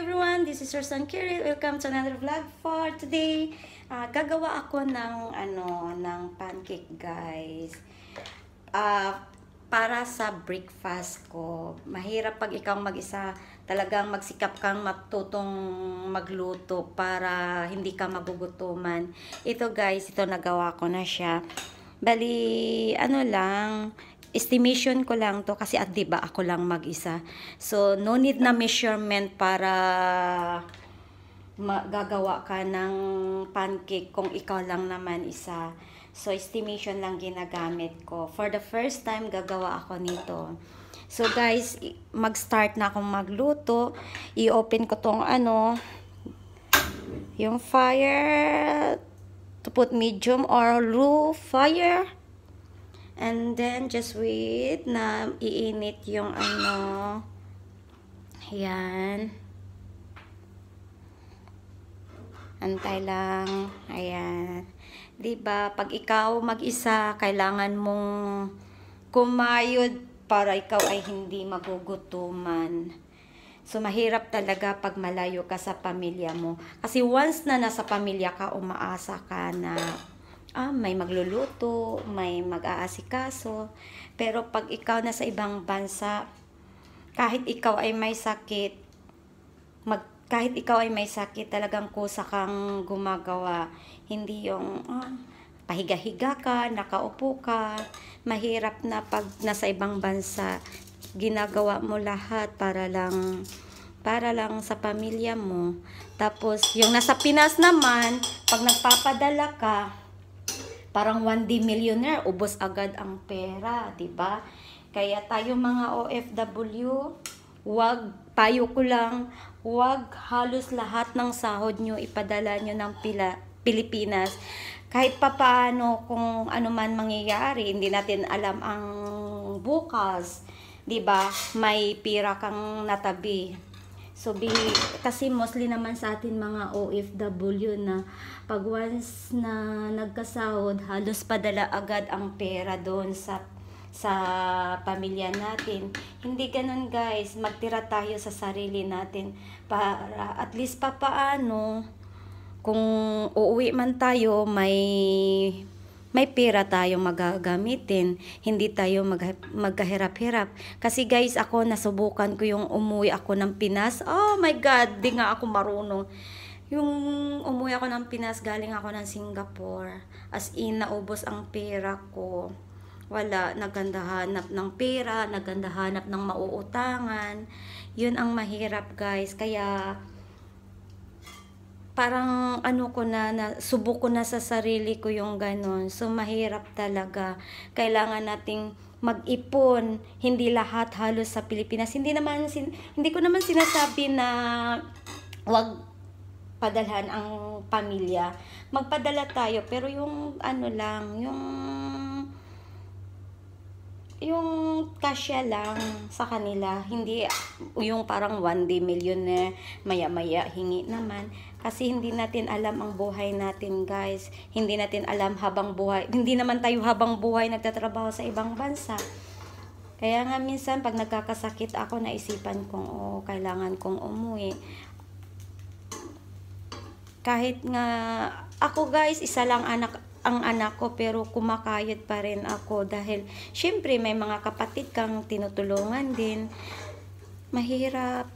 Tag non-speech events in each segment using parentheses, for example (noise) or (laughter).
everyone! This is Rosan Kiri. Welcome to another vlog for today. Uh, gagawa ako ng, ano, ng pancake, guys. Uh, para sa breakfast ko. Mahirap pag ikaw mag-isa. Talagang magsikap kang matutong magluto para hindi ka magugutuman. Ito, guys, ito nagawa ko na siya. Bali, ano lang, estimation ko lang to kasi at 'di ba ako lang mag-isa. So no need na measurement para gagawa ka ng pancake kung ikaw lang naman isa. So estimation lang ginagamit ko. For the first time gagawa ako nito. So guys, mag-start na akong magluto. I-open ko tong ano yung fire to put medium or low fire And then, just wait na iinit yung ano. Ayan. Antay lang. Ayan. 'Di ba Pag ikaw mag-isa, kailangan mong kumayod para ikaw ay hindi magugutuman. So, mahirap talaga pag malayo ka sa pamilya mo. Kasi once na nasa pamilya ka, umaasa ka na ah, may magluluto, may mag-aasikaso. Pero pag ikaw na sa ibang bansa, kahit ikaw ay may sakit, mag, kahit ikaw ay may sakit, talagang kusa kang gumagawa. Hindi yung ah, pahiga-higa ka, nakaupo ka, mahirap na pag nasa ibang bansa, ginagawa mo lahat para lang para lang sa pamilya mo. Tapos, yung nasa Pinas naman, pag nagpapadala ka, Parang 1D millionaire, ubos agad ang pera, 'di ba? Kaya tayo mga OFW, wag tayo ko lang, wag halos lahat ng sahod nyo ipadala nyo ng pila, Pilipinas. Kahit pa paano, kung ano man mangyayari, hindi natin alam ang bukas, 'di ba? May pira kang natabi So, be, kasi mostly naman sa atin mga OFW na pag once na nagkasahod, halos padala agad ang pera doon sa sa pamilya natin. Hindi ganun guys, magtira tayo sa sarili natin para at least papaano kung uuwi man tayo may may pera tayong magagamitin, hindi tayo mag magkahirap hirap Kasi guys, ako nasubukan ko yung umuwi ako ng Pinas. Oh my God, di nga ako marunong. Yung umuwi ako ng Pinas, galing ako ng Singapore. As in, naubos ang pera ko. Wala, nagandahanap ng pera, nagandahanap ng mauutangan. Yun ang mahirap guys. Kaya, parang ano ko na, na subok ko na sa sarili ko yung ganon. So mahirap talaga. Kailangan nating mag-ipon. Hindi lahat halos sa Pilipinas. Hindi naman sin hindi ko naman sinasabi na wag padalhan ang pamilya. Magpadala tayo pero yung ano lang, yung yung kasya lang sa kanila, hindi yung parang one day millionaire, maya-maya hingi naman. Kasi hindi natin alam ang buhay natin, guys. Hindi natin alam habang buhay. (laughs) Hindi naman tayo habang buhay nagtatrabaho sa ibang bansa. Kaya nga minsan, pag nagkakasakit ako, naisipan kong, oh, kailangan kong umuwi. Kahit nga, ako guys, isa lang anak, ang anak ko pero kumakayod pa rin ako dahil syempre may mga kapatid kang tinutulungan din. Mahirap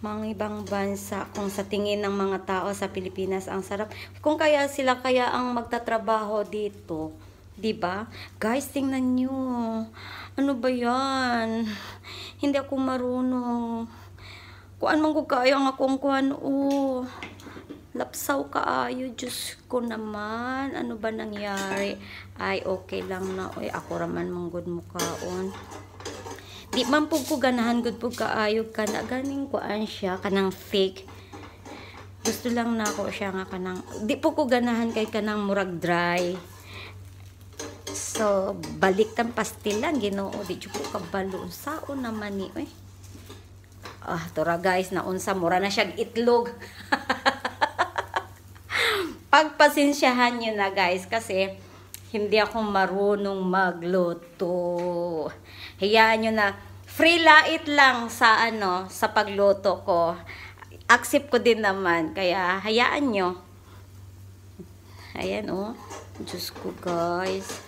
mga ibang bansa kung sa tingin ng mga tao sa Pilipinas ang sarap. Kung kaya sila kaya ang magtatrabaho dito, 'di ba? Guys, tingnan niyo. Ano ba 'yan? Hindi ako marunong. Kuan man ko ang akong kuan oh. Lapsaw ayo Diyos ko naman. Ano ba nangyari? Ay, okay lang na. Uy, ako raman good mo kaon. Di man po ko ganahan, good po ayo ka na. Ganing kuan siya, kanang fake. Gusto lang na ako siya nga kanang, di po ko ganahan kay kanang murag dry. So, balik tang pastilan, ginoo. Di po kabalo. Sao naman ni, eh. Ah, tora guys, naunsa. Mura na siya itlog. (laughs) pagpasensyahan nyo na guys kasi hindi ako marunong magluto. Hayaan nyo na. Free lait lang sa ano, sa pagluto ko. Accept ko din naman. Kaya hayaan nyo. Ayan oh. Diyos ko guys.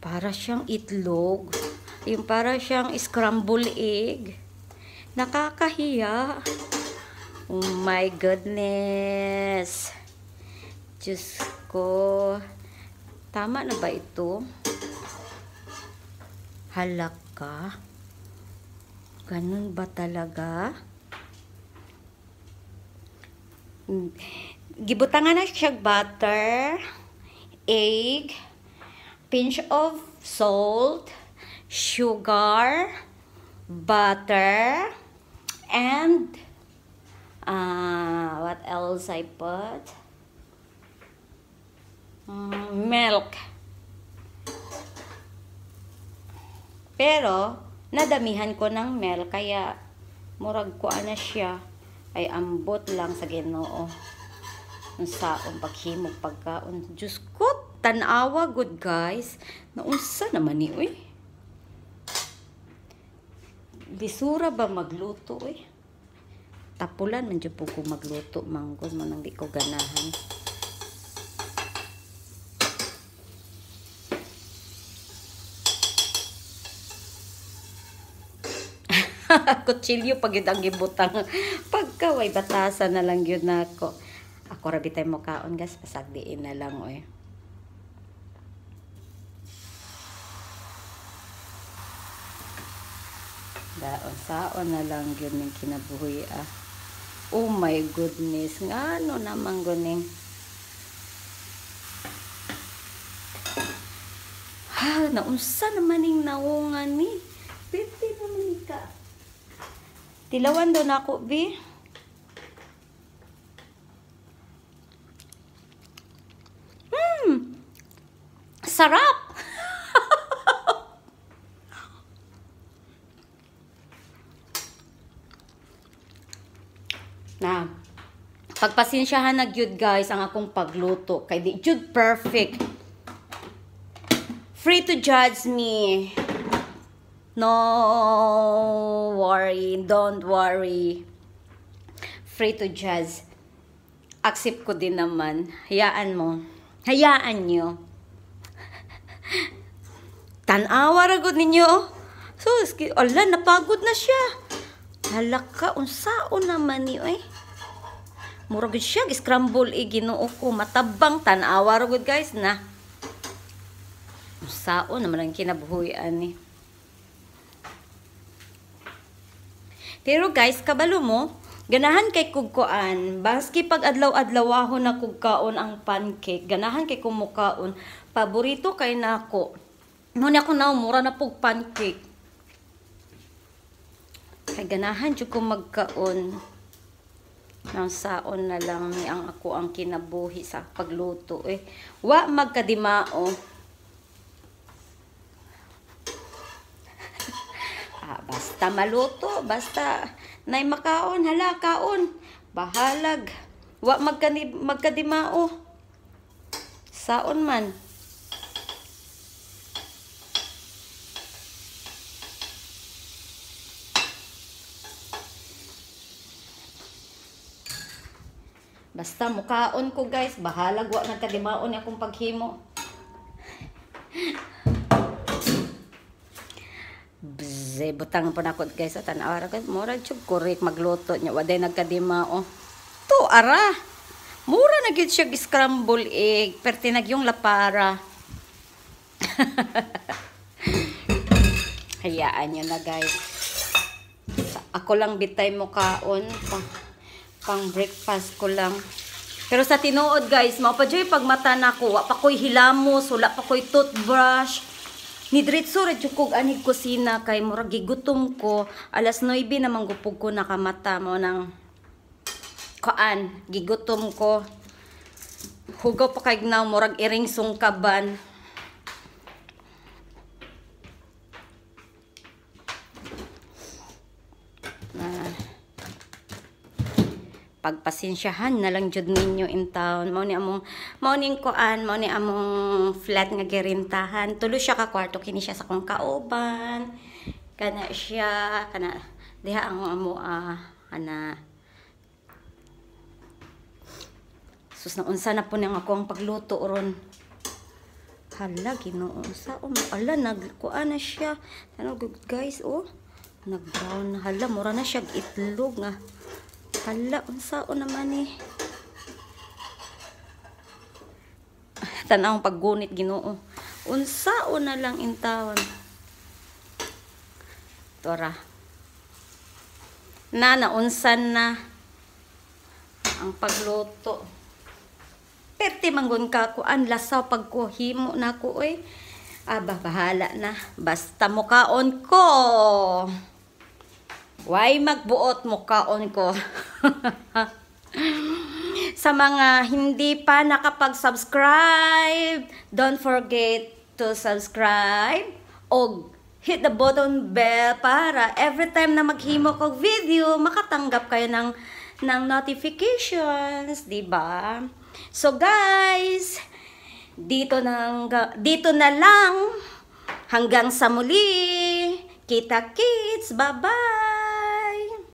Para siyang itlog. Yung para siyang scramble egg. Nakakahiya. Nakakahiya. Oh my goodness! Diyos ko! Tama na ba ito? Halaka? Ganun ba talaga? Gibutangan na siya butter, egg, pinch of salt, sugar, butter, and uh, what else I put? Um, milk. Pero, nadamihan ko ng milk, kaya murag ko na siya ay ambot lang sa ginoo. Ang saon paghimog pagkaon. Diyos ko, tanawa, good guys. Naunsa naman ni, uy. Bisura ba magluto, uy? tapulan man jud ko magluto manggod man ang ko ganahan (laughs) kutsilyo pag yun ang gibutang pagkaway batasan na lang yun na ako ako rabi tayo mukaon gas pasagdiin na lang oy eh. daon saon na lang yun yung kinabuhi ah Oh my goodness. Nga ano naman guning. Ha, naunsa naman yung naungan ni. Pipi naman ka. Tilawan doon ako, Bi. Hmm. Sarap. Pagpasensyahan na good guys ang akong pagluto kay di jud perfect. Free to judge me. No worry, don't worry. Free to judge. Accept ko din naman. Hayaan mo. Hayaan nyo. (laughs) Tanawa ra gud ninyo. Oh. So, ala, napagod na siya. Halaka, ka, unsaon naman ni, eh. Murag siya scramble i eh, Ginoo ko matabang tan-awa ra guys na. Sao naman ang kinabuhian ani eh. Pero guys, kabalo mo, ganahan kay kugkuan. Baski pag adlaw-adlawahon adlaw na kugkaon ang pancake, ganahan kay kumukaon. Paborito kay nako. Muna ako na mura na pug pancake. Kay ganahan jud ko magkaon ng saon na lang ni ang ako ang kinabuhi sa pagluto eh wa magkadimao (laughs) ah, basta maluto basta nay makaon hala kaon bahalag wa magkadimao saon man Basta mukaon ko guys. Bahala guwa ng kadimaon akong paghimo. Bze, butang panakot guys. At anawara guys. Mura chug kurik magluto niya. Waday nagkadimao. To ara. Mura na gid siya scramble egg. Pertinag yung lapara. (laughs) Hayaan nyo na guys. Ako lang bitay mukaon pa pang breakfast ko lang. Pero sa tinuod guys, mao pa joy pagmata nako, wa pa koy hilamos, wala pa koy toothbrush. Nidritso, diretso ra jud kog anig kusina kay murag gigutom ko. Alas 9 na manggupog ko nakamata mo nang koan, gigutom ko. Hugaw pa kay gnaw murag iring sungkaban. pagpasensyahan na lang jud ninyo in town mao ni among mao ning kuan mao ni among flat nga girintahan tulo siya ka kwarto kini siya sa kong kauban kana siya kana diha ang amo ah, ana sus na unsa na po ning ang pagluto ron hala ginoo sa um ala nagkuan na siya ano guys oh nag brown hala mura na siya itlog nga ah. Hala, unsao naman eh. Tanawang paggunit ginoo. Unsao na lang intawan. Tora. Na, naunsan na ang pagluto. Perti manggon ka ko, ang lasaw pagkuhimo na ko eh. Aba, bahala na. Basta mukaon ko. Why magbuot mo kaon ko? (laughs) Sa mga hindi pa nakapag-subscribe, don't forget to subscribe o hit the button bell para every time na maghimo ko video, makatanggap kayo ng, ng notifications, di ba? So guys, dito na, dito na lang hanggang sa muli. Kita kids, bye-bye!